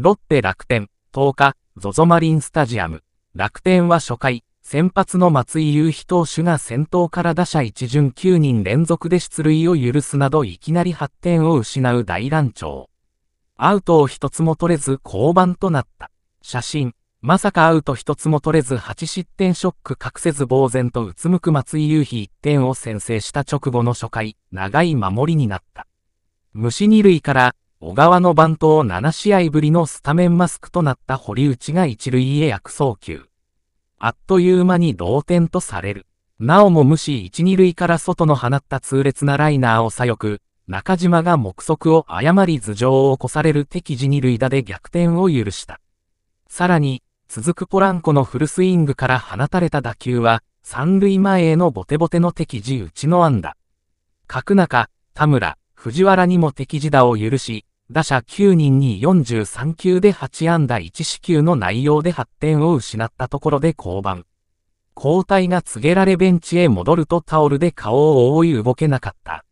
ロッテ楽天、10日、ゾゾマリンスタジアム。楽天は初回、先発の松井雄飛投手が先頭から打者一巡9人連続で出塁を許すなどいきなり8点を失う大乱調。アウトを一つも取れず降板となった。写真。まさかアウト一つも取れず8失点ショック隠せず呆然とうつむく松井雄飛1点を先制した直後の初回、長い守りになった。虫二塁から小川の番頭7試合ぶりのスタメンマスクとなった堀内が一塁へ薬送球。あっという間に同点とされる。なおも無視一二塁から外の放った痛烈なライナーを左翼、中島が目測を誤り頭上を起こされる敵地二塁打で逆転を許した。さらに、続くポランコのフルスイングから放たれた打球は、三塁前へのボテボテの敵地打ちの安打。角中、田村、藤原にも敵地打を許し、打者9人に43球で8安打1四球の内容で発展を失ったところで降板。交代が告げられベンチへ戻るとタオルで顔を覆い動けなかった。